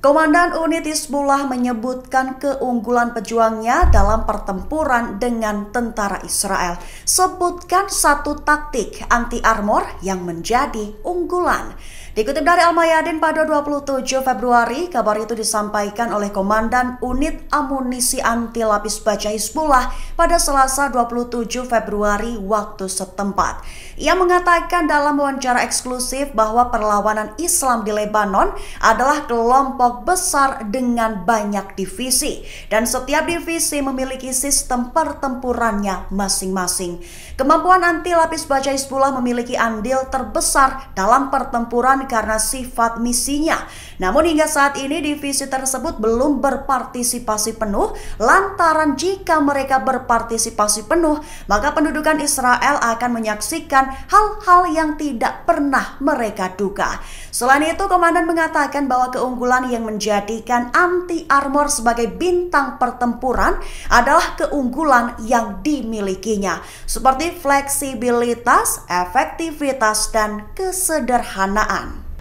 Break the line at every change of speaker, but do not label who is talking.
Komandan Unit Isbullah menyebutkan keunggulan pejuangnya dalam pertempuran dengan tentara Israel. Sebutkan satu taktik anti-armor yang menjadi unggulan. Dikutip dari Almayadin pada 27 Februari, kabar itu disampaikan oleh Komandan Unit Amunisi Anti Lapis Baja Hizbullah pada Selasa 27 Februari waktu setempat. Ia mengatakan dalam wawancara eksklusif bahwa perlawanan Islam di Lebanon adalah kelompok besar dengan banyak divisi dan setiap divisi memiliki sistem pertempurannya masing-masing. Kemampuan anti lapis baja Hizbullah memiliki andil terbesar dalam pertempuran karena sifat misinya. Namun hingga saat ini divisi tersebut belum berpartisipasi penuh lantaran jika mereka berpartisipasi penuh maka pendudukan Israel akan menyaksikan hal-hal yang tidak pernah mereka duga. Selain itu komandan mengatakan bahwa keunggulan yang menjadikan anti armor sebagai bintang pertempuran adalah keunggulan yang dimilikinya seperti fleksibilitas, efektivitas dan kesederhanaan.